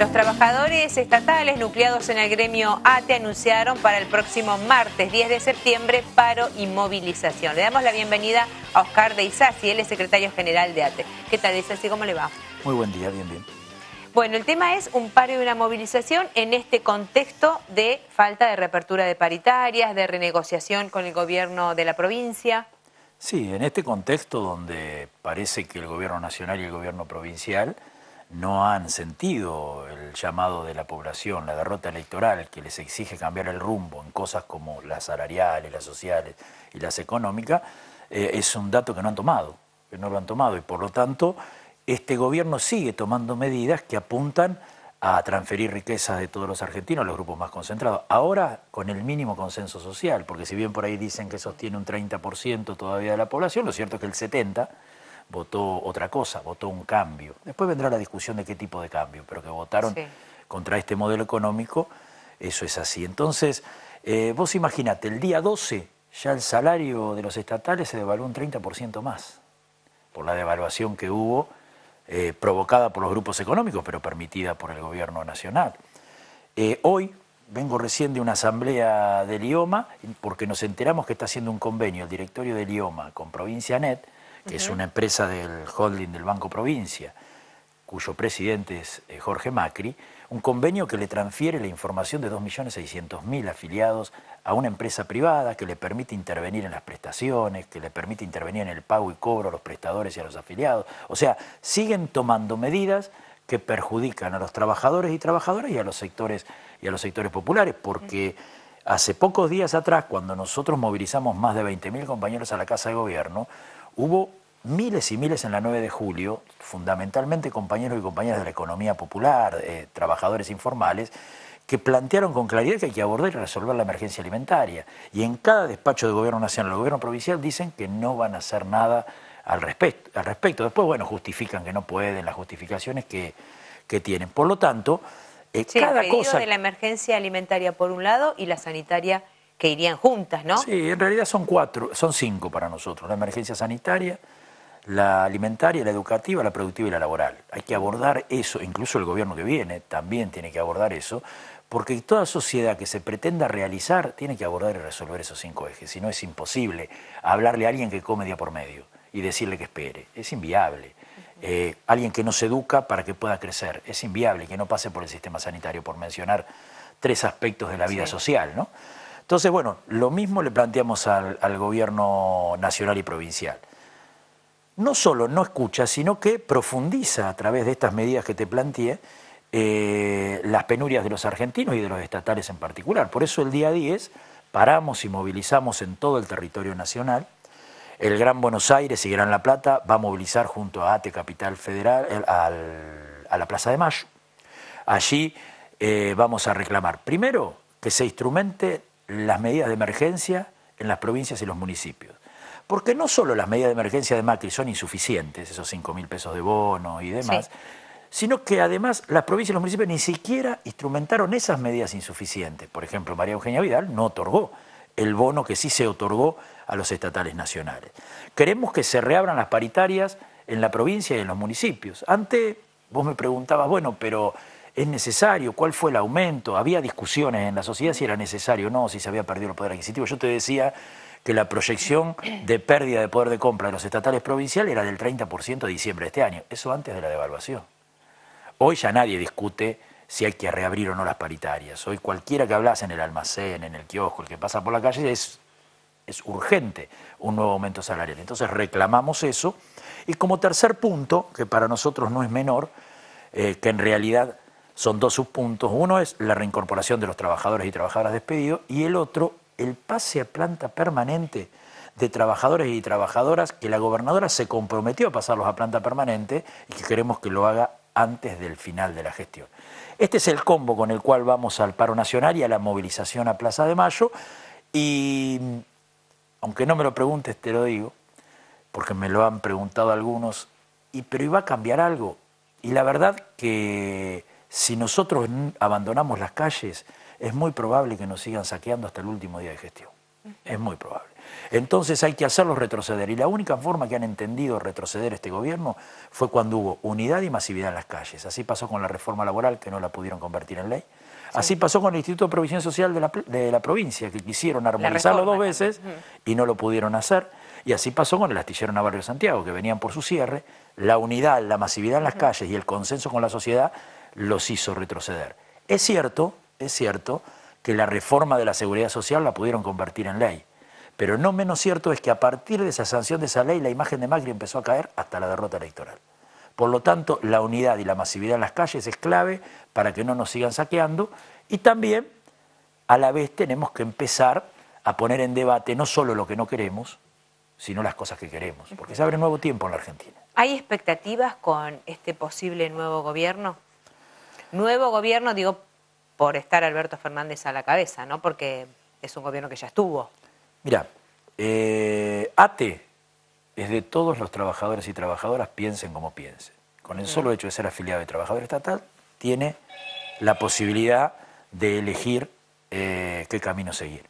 Los trabajadores estatales nucleados en el gremio ATE anunciaron para el próximo martes 10 de septiembre paro y movilización. Le damos la bienvenida a Oscar de Isasi, él es secretario general de ATE. ¿Qué tal Isasi? ¿Cómo le va? Muy buen día, bien, bien. Bueno, el tema es un paro y una movilización en este contexto de falta de reapertura de paritarias, de renegociación con el gobierno de la provincia. Sí, en este contexto donde parece que el gobierno nacional y el gobierno provincial no han sentido el llamado de la población, la derrota electoral que les exige cambiar el rumbo en cosas como las salariales, las sociales y las económicas, eh, es un dato que no han tomado, que no lo han tomado y por lo tanto este gobierno sigue tomando medidas que apuntan a transferir riquezas de todos los argentinos a los grupos más concentrados. Ahora con el mínimo consenso social, porque si bien por ahí dicen que sostiene un 30% todavía de la población, lo cierto es que el 70% votó otra cosa, votó un cambio. Después vendrá la discusión de qué tipo de cambio, pero que votaron contra este modelo económico, eso es así. Entonces, eh, vos imaginate, el día 12 ya el salario de los estatales se devaluó un 30% más por la devaluación que hubo eh, provocada por los grupos económicos, pero permitida por el gobierno nacional. Eh, hoy vengo recién de una asamblea del IOMA porque nos enteramos que está haciendo un convenio el directorio del IOMA con Provincia Net que es una empresa del holding del Banco Provincia, cuyo presidente es eh, Jorge Macri, un convenio que le transfiere la información de 2.600.000 afiliados a una empresa privada que le permite intervenir en las prestaciones, que le permite intervenir en el pago y cobro a los prestadores y a los afiliados. O sea, siguen tomando medidas que perjudican a los trabajadores y trabajadoras y a los sectores y a los sectores populares, porque hace pocos días atrás, cuando nosotros movilizamos más de 20.000 compañeros a la Casa de Gobierno, Hubo miles y miles en la 9 de julio, fundamentalmente compañeros y compañeras de la economía popular, eh, trabajadores informales, que plantearon con claridad que hay que abordar y resolver la emergencia alimentaria. Y en cada despacho de gobierno nacional o gobierno provincial dicen que no van a hacer nada al respecto. Al respecto. Después, bueno, justifican que no pueden, las justificaciones que, que tienen. Por lo tanto, eh, cada el cosa... de la emergencia alimentaria por un lado y la sanitaria que irían juntas, ¿no? Sí, en realidad son cuatro, son cinco para nosotros. La emergencia sanitaria, la alimentaria, la educativa, la productiva y la laboral. Hay que abordar eso, incluso el gobierno que viene también tiene que abordar eso, porque toda sociedad que se pretenda realizar tiene que abordar y resolver esos cinco ejes. Si no es imposible hablarle a alguien que come día por medio y decirle que espere, es inviable. Eh, alguien que no se educa para que pueda crecer, es inviable que no pase por el sistema sanitario, por mencionar tres aspectos de la vida social, ¿no? Entonces, bueno, lo mismo le planteamos al, gobierno nacional y provincial. No solo no escucha, sino que profundiza a través de estas medidas que te planteé eh, las penurias de los argentinos y de los estatales en particular. Por eso el día 10 paramos y movilizamos en todo el territorio nacional. El Gran Buenos Aires y Gran La Plata va a movilizar junto a ATE Capital Federal eh, a la Plaza de Mayo. Allí eh, vamos a reclamar, primero, que se instrumente las medidas de emergencia en las provincias y los municipios. Porque no solo las medidas de emergencia de Macri son insuficientes, esos 5 mil pesos de bono y demás, sino que además las provincias y los municipios ni siquiera instrumentaron esas medidas insuficientes. Por ejemplo, María Eugenia Vidal no otorgó el bono que sí se otorgó a los estatales nacionales. Queremos que se reabran las paritarias en la provincia y en los municipios. Antes vos me preguntabas, bueno, pero ¿Es necesario? ¿Cuál fue el aumento? Había discusiones en la sociedad si era necesario o no, si se había perdido el poder adquisitivo. Yo te decía que la proyección de pérdida de poder de compra de los estatales provinciales era del 30% de diciembre de este año, eso antes de la devaluación. Hoy ya nadie discute si hay que reabrir o no las paritarias. Hoy cualquiera que hablas en el almacén, en el kiosco, el que pasa por la calle, es, es urgente un nuevo aumento salarial. Entonces reclamamos eso. Y como tercer punto, que para nosotros no es menor, eh, que en realidad son dos subpuntos. Uno es la reincorporación de los trabajadores y trabajadoras despedidos y el otro, el pase a planta permanente de trabajadores y trabajadoras que la gobernadora se comprometió a pasarlos a planta permanente y que queremos que lo haga antes del final de la gestión. Este es el combo con el cual vamos al paro nacional y a la movilización a Plaza de Mayo y, aunque no me lo preguntes, te lo digo, porque me lo han preguntado algunos, y, pero iba a cambiar algo. Y la verdad que si nosotros abandonamos las calles, es muy probable que nos sigan saqueando hasta el último día de gestión. Es muy probable. Entonces hay que hacerlos retroceder. Y la única forma que han entendido retroceder este gobierno fue cuando hubo unidad y masividad en las calles. Así pasó con la reforma laboral, que no la pudieron convertir en ley. Así pasó con el Instituto de Provisión Social de la, provincia, que quisieron armonizarlo dos veces y no lo pudieron hacer. Y así pasó con el astillero Navarro Santiago, que venían por su cierre. La unidad, la masividad en las calles y el consenso con la sociedad los hizo retroceder. Es cierto, es cierto que la reforma de la seguridad social la pudieron convertir en ley, pero no menos cierto es que a partir de esa sanción de esa ley la imagen de Macri empezó a caer hasta la derrota electoral. Por lo tanto, la unidad y la masividad en las calles es clave para que no nos sigan saqueando y también a la vez tenemos que empezar a poner en debate no solo lo que no queremos, sino las cosas que queremos, porque se abre un nuevo tiempo en la Argentina. ¿Hay expectativas con este posible nuevo gobierno? nuevo gobierno, digo, por estar Alberto Fernández a la cabeza, ¿no? Porque es un gobierno que ya estuvo. Mira, eh, ATE es de todos los trabajadores y trabajadoras, piensen como piensen. Con el solo hecho de ser afiliado de trabajador estatal, tiene la posibilidad de elegir eh, qué camino seguir.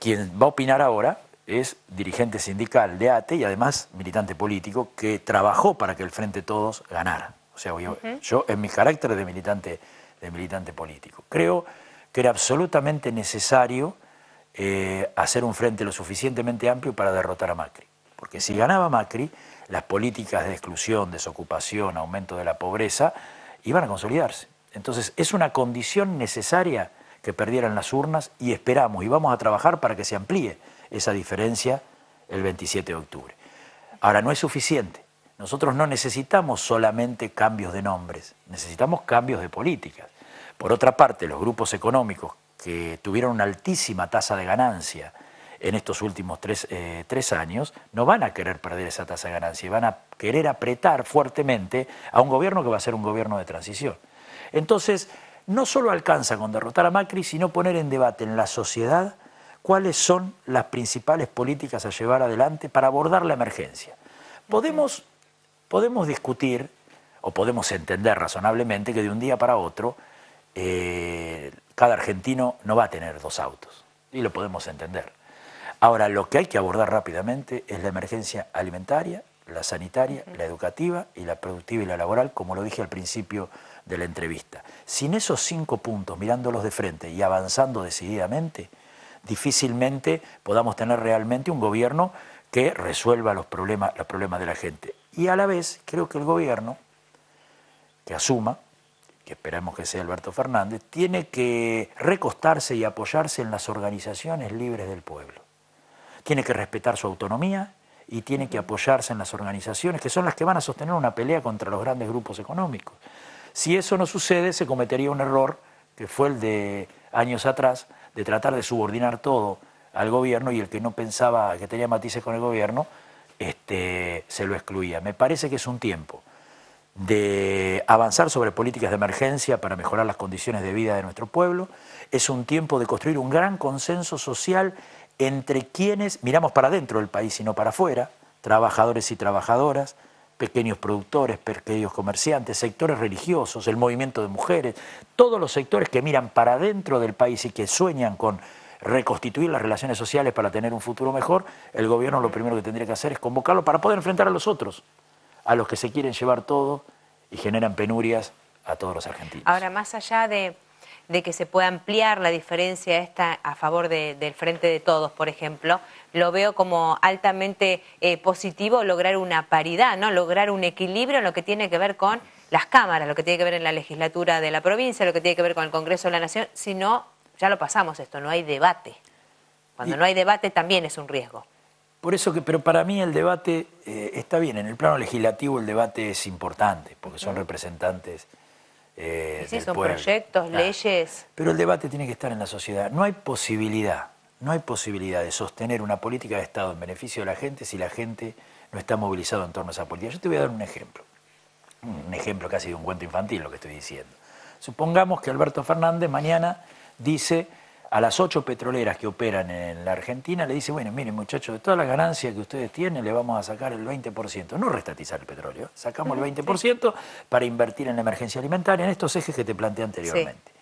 Quien va a opinar ahora es dirigente sindical de ATE y además militante político que trabajó para que el Frente Todos ganara. O sea, yo, en mi carácter de militante, de militante político. Creo que era absolutamente necesario eh, hacer un frente lo suficientemente amplio para derrotar a Macri. Porque si ganaba Macri, las políticas de exclusión, desocupación, aumento de la pobreza, iban a consolidarse. Entonces, es una condición necesaria que perdieran las urnas y esperamos y vamos a trabajar para que se amplíe esa diferencia el 27 de octubre. Ahora, no es suficiente. Nosotros no necesitamos solamente cambios de nombres, necesitamos cambios de políticas. Por otra parte, los grupos económicos que tuvieron una altísima tasa de ganancia en estos últimos eh, tres, años no van a querer perder esa tasa de ganancia y van a querer apretar fuertemente a un gobierno que va a ser un gobierno de transición. Entonces, no solo alcanza con derrotar a Macri, sino poner en debate en la sociedad cuáles son las principales políticas a llevar adelante para abordar la emergencia. Podemos podemos discutir o podemos entender razonablemente que de un día para otro eh, cada argentino no va a tener dos autos, y lo podemos entender. Ahora, lo que hay que abordar rápidamente es la emergencia alimentaria, la sanitaria, la educativa y la productiva y la laboral, como lo dije al principio de la entrevista. Sin esos cinco puntos, mirándolos de frente y avanzando decididamente, difícilmente podamos tener realmente un gobierno que resuelva los problemas, los problemas de la gente. Y a la vez creo que el gobierno, que asuma, que esperamos que sea Alberto Fernández, tiene que recostarse y apoyarse en las organizaciones libres del pueblo. Tiene que respetar su autonomía y tiene que apoyarse en las organizaciones que son las que van a sostener una pelea contra los grandes grupos económicos. Si eso no sucede, se cometería un error, que fue el de años atrás, de tratar de subordinar todo al gobierno y el que no pensaba que tenía matices con el gobierno, este, se lo excluía. Me parece que es un tiempo de avanzar sobre políticas de emergencia para mejorar las condiciones de vida de nuestro pueblo, es un tiempo de construir un gran consenso social entre quienes miramos para dentro del país y no para afuera, trabajadores y trabajadoras, pequeños productores, pequeños comerciantes, sectores religiosos, el movimiento de mujeres, todos los sectores que miran para dentro del país y que sueñan con reconstituir las relaciones sociales para tener un futuro mejor, el gobierno lo primero que tendría que hacer es convocarlo para poder enfrentar a los otros, a los que se quieren llevar todo y generan penurias a todos los argentinos. Ahora, más allá de, que se pueda ampliar la diferencia esta a favor del frente de todos, por ejemplo, lo veo como altamente eh, positivo lograr una paridad, ¿no? lograr un equilibrio en lo que tiene que ver con las cámaras, lo que tiene que ver en la legislatura de la provincia, lo que tiene que ver con el Congreso de la Nación, sino ya lo pasamos esto, no hay debate. Cuando no hay debate también es un riesgo. Por eso que, pero para mí el debate eh, está bien, en el plano legislativo el debate es importante, porque son representantes eh, sí, son proyectos, leyes. Pero el debate tiene que estar en la sociedad. No hay posibilidad, no hay posibilidad de sostener una política de Estado en beneficio de la gente si la gente no está movilizada en torno a esa política. Yo te voy a dar un ejemplo, un ejemplo casi de un cuento infantil lo que estoy diciendo. Supongamos que Alberto Fernández mañana dice a las ocho petroleras que operan en la Argentina, le dice, bueno, miren muchachos, de todas las ganancias que ustedes tienen le vamos a sacar el 20%, no restatizar el petróleo, sacamos el 20% para invertir en la emergencia alimentaria, en estos ejes que te planteé anteriormente.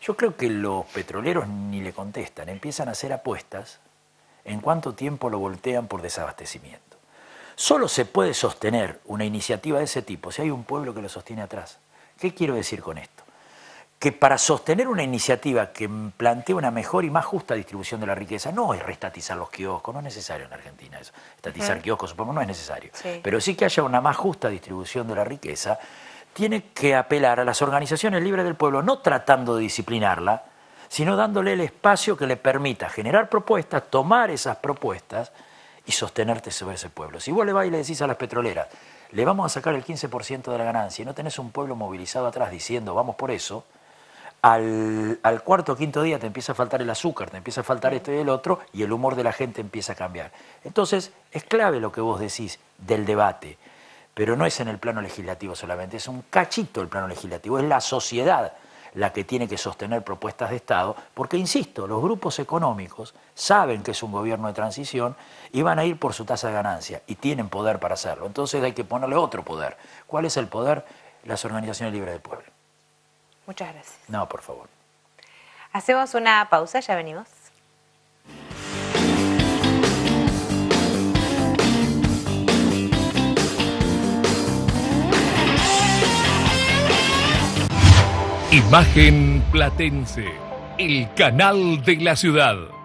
Yo creo que los petroleros ni le contestan, empiezan a hacer apuestas en cuánto tiempo lo voltean por desabastecimiento. Solo se puede sostener una iniciativa de ese tipo si hay un pueblo que lo sostiene atrás. ¿Qué quiero decir con esto? que para sostener una iniciativa que plantea una mejor y más justa distribución de la riqueza, no es restatizar los kioscos, no es necesario en Argentina eso. Estatizar kioscos, supongo, no es necesario. Pero sí que haya una más justa distribución de la riqueza, tiene que apelar a las organizaciones libres del pueblo, no tratando de disciplinarla, sino dándole el espacio que le permita generar propuestas, tomar esas propuestas y sostenerte sobre ese pueblo. Si vos le vas y le decís a las petroleras, le vamos a sacar el 15% de la ganancia y no tenés un pueblo movilizado atrás diciendo, vamos por eso, al, cuarto o quinto día te empieza a faltar el azúcar, te empieza a faltar esto y el otro, y el humor de la gente empieza a cambiar. Entonces, es clave lo que vos decís del debate, pero no es en el plano legislativo solamente, es un cachito el plano legislativo, es la sociedad la que tiene que sostener propuestas de Estado, porque, insisto, los grupos económicos saben que es un gobierno de transición y van a ir por su tasa de ganancia y tienen poder para hacerlo. Entonces hay que ponerle otro poder. ¿Cuál es el poder? Las organizaciones libres del pueblo. Muchas gracias. No, por favor. Hacemos una pausa, ya venimos. Imagen Platense, el canal de la ciudad.